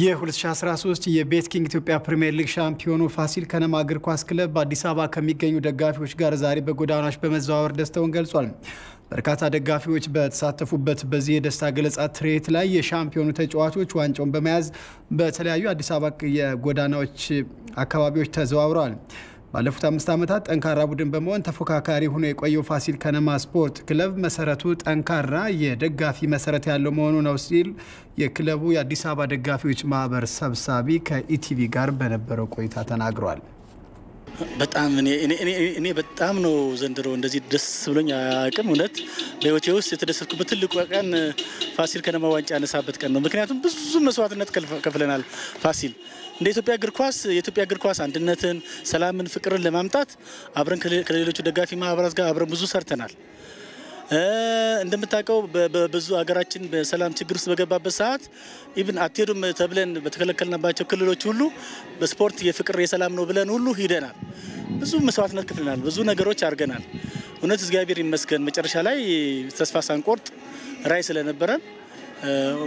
የ2013 የቤትኪንግ ኢትዮጵያ ፕሪምየር ሊግ ሻምፒዮኑ ፋሲል ከነማ እግር ኳስ ክለብ በአዲስ አበባ ከሚገኙ ደጋፊዎች ጋር ዛሬ በጎዳናዎች በመዘዋወር ደስታውን ገልጿል። በርካታ ደጋፊዎች በተሳተፉበት በዚህ የደስታ ገለጻ ትርኢት ላይ የሻምፒዮኑ ተጫዋቾች ዋንጫውን በመያዝ በተለያዩ አዲስ አበባ የጎዳናዎች አካባቢዎች ተዘዋውረዋል። ባለፉት አምስት ዓመታት ጠንካራ ቡድን በመሆን ተፎካካሪ ሆኖ የቆየው ፋሲል ከነማ ስፖርት ክለብ መሰረቱ ጠንካራ የደጋፊ መሰረት ያለው መሆኑ ነው ሲል የክለቡ የአዲስ አበባ ደጋፊዎች ማህበር ሰብሳቢ ከኢቲቪ ጋር በነበረው ቆይታ ተናግሯል። በጣም እኔ በጣም ነው ዘንድሮ እንደዚህ ደስ ብሎኝ አያውቅም። እውነት በህይወቴ ውስጥ የተደሰትኩበት ትልቁ ቀን ፋሲል ከነማ ዋንጫ ያነሳበት ቀን ነው። ምክንያቱም ብዙ መስዋዕትነት ከፍለናል ፋሲል እንደ ኢትዮጵያ እግር ኳስ የኢትዮጵያ እግር ኳስ አንድነትን፣ ሰላምን፣ ፍቅርን ለማምጣት አብረን ከሌሎቹ ደጋፊ ማህበራት ጋር አብረን ብዙ ሰርተናል። እንደምታውቀው በብዙ ሀገራችን በሰላም ችግር ውስጥ በገባበት ሰዓት ኢብን አትሄዱም ተብለን በተከለከልናባቸው ክልሎች ሁሉ በስፖርት የፍቅር የሰላም ነው ብለን ሁሉ ሂደናል። ብዙ መስዋዕትነት ክፍልናል። ብዙ ነገሮች አድርገናል። እውነት እግዚአብሔር ይመስገን መጨረሻ ላይ ተስፋ ሳንቆርጥ ራይ ስለነበረን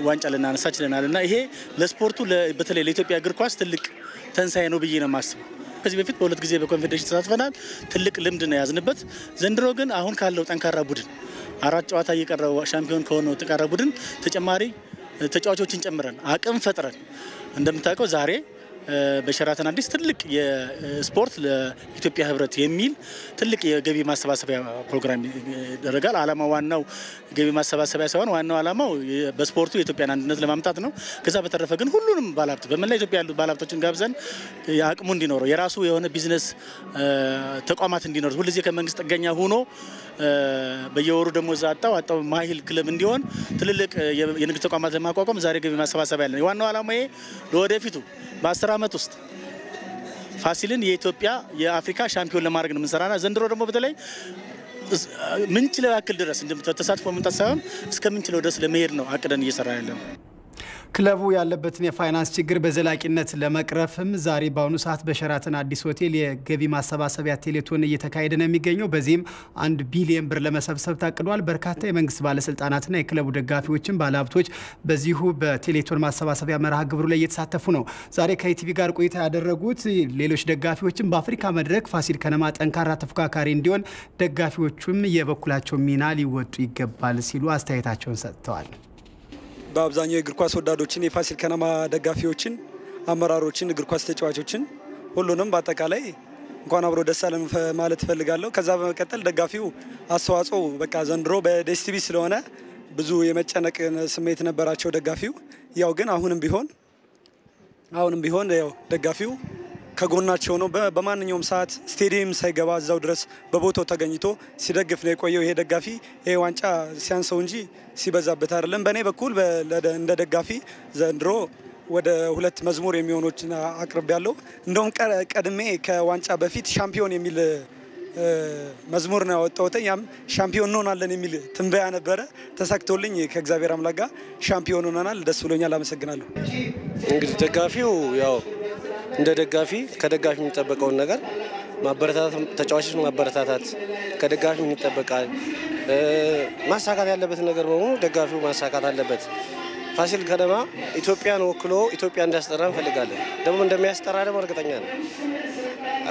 ዋንጫ ልናነሳ ችለናል እና ይሄ ለስፖርቱ በተለይ ለኢትዮጵያ እግር ኳስ ትልቅ ተንሳኤ ነው ብዬ ነው የማስበው። ከዚህ በፊት በሁለት ጊዜ በኮንፌዴሬሽን ተሳትፈናል። ትልቅ ልምድ ነው ያዝንበት። ዘንድሮ ግን አሁን ካለው ጠንካራ ቡድን አራት ጨዋታ እየቀረበ ሻምፒዮን ከሆነው ጠንካራ ቡድን ተጨማሪ ተጫዋቾችን ጨምረን አቅም ፈጥረን እንደምታውቀው ዛሬ በሸራተን አዲስ ትልቅ የስፖርት ለኢትዮጵያ ህብረት የሚል ትልቅ የገቢ ማሰባሰቢያ ፕሮግራም ይደረጋል። አላማው ዋናው ገቢ ማሰባሰቢያ ሳይሆን ዋናው አላማው በስፖርቱ የኢትዮጵያን አንድነት ለማምጣት ነው። ከዛ በተረፈ ግን ሁሉንም ባለሀብት በመላ ኢትዮጵያ ያሉት ባለሀብቶችን ጋብዘን አቅሙ እንዲኖረው የራሱ የሆነ ቢዝነስ ተቋማት እንዲኖሩት ሁልጊዜ ከመንግስት ጥገኛ ሆኖ በየወሩ ደግሞ እዛ አጣው አጣው ማይል ክለብ እንዲሆን ትልልቅ የንግድ ተቋማት ለማቋቋም ዛሬ ገቢ ማሰባሰቢያ ያለን ዋናው አላማዬ ለወደፊቱ በአስራ ዓመት ውስጥ ፋሲልን የኢትዮጵያ የአፍሪካ ሻምፒዮን ለማድረግ ነው የምንሰራና ዘንድሮ ደግሞ በተለይ ምንችለው ያክል ድረስ ተሳትፎ መምጣት ሳይሆን እስከምንችለው ድረስ ለመሄድ ነው አቅደን እየሰራ ያለ ነው። ክለቡ ያለበትን የፋይናንስ ችግር በዘላቂነት ለመቅረፍም ዛሬ በአሁኑ ሰዓት በሸራተን አዲስ ሆቴል የገቢ ማሰባሰቢያ ቴሌቶን እየተካሄደ ነው የሚገኘው። በዚህም አንድ ቢሊየን ብር ለመሰብሰብ ታቅዷል። በርካታ የመንግስት ባለስልጣናትና የክለቡ ደጋፊዎችም ባለሀብቶች በዚሁ በቴሌቶን ማሰባሰቢያ መርሃ ግብሩ ላይ እየተሳተፉ ነው። ዛሬ ከኢቲቪ ጋር ቆይታ ያደረጉት ሌሎች ደጋፊዎችም በአፍሪካ መድረክ ፋሲል ከነማ ጠንካራ ተፎካካሪ እንዲሆን ደጋፊዎቹም የበኩላቸው ሚና ሊወጡ ይገባል ሲሉ አስተያየታቸውን ሰጥተዋል። በአብዛኛው የእግር ኳስ ወዳዶችን፣ የፋሲል ከነማ ደጋፊዎችን፣ አመራሮችን፣ እግር ኳስ ተጫዋቾችን ሁሉንም በአጠቃላይ እንኳን አብሮ ደስ አለን ማለት እፈልጋለሁ። ከዛ በመቀጠል ደጋፊው አስተዋጽኦ በቃ ዘንድሮ በደስቲቪ ስለሆነ ብዙ የመጨነቅ ስሜት ነበራቸው ደጋፊው። ያው ግን አሁንም ቢሆን አሁንም ቢሆን ያው ደጋፊው ከጎናቸው ነው። በማንኛውም ሰዓት ስቴዲየም ሳይገባ እዛው ድረስ በቦታው ተገኝቶ ሲደግፍ ነው የቆየው። ይሄ ደጋፊ ይሄ ዋንጫ ሲያንሰው እንጂ ሲበዛበት አይደለም። በእኔ በኩል እንደ ደጋፊ ዘንድሮ ወደ ሁለት መዝሙር የሚሆኖች አቅርብ ያለው እንደውም ቀድሜ ከዋንጫ በፊት ሻምፒዮን የሚል መዝሙር ነው ያወጣሁት። ያም ሻምፒዮን እንሆናለን የሚል ትንበያ ነበረ። ተሳክቶልኝ ከእግዚአብሔር አምላክ ጋር ሻምፒዮን ሆነናል። ደስ ብሎኛል። አመሰግናለሁ። እንግዲህ ደጋፊው ያው እንደ ደጋፊ ከደጋፊ የሚጠበቀውን ነገር ማበረታታት፣ ማበረታታት ከደጋፊ ይጠበቃል። ማሳካት ያለበት ነገር በሙሉ ደጋፊው ማሳካት አለበት። ፋሲል ከነማ ኢትዮጵያን ወክሎ ኢትዮጵያ እንዲያስጠራ እንፈልጋለን። ደግሞ እንደሚያስጠራ ደግሞ እርግጠኛ ነው።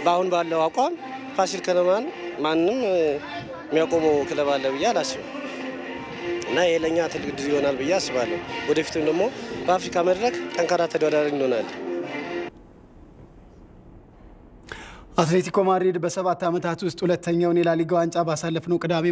በአሁን ባለው አቋም ፋሲል ከነማን ማንም የሚያቆመው ክለብ አለ ብዬ አላስብም እና ይሄ ለእኛ ትልቅ ድል ይሆናል ብዬ አስባለሁ። ወደፊትም ደግሞ በአፍሪካ መድረክ ጠንካራ ተወዳዳሪ እንሆናለን። አትሌቲኮ ማድሪድ በሰባት ዓመታት ውስጥ ሁለተኛውን የላሊጋ ዋንጫ ባሳለፍነው ቅዳሜ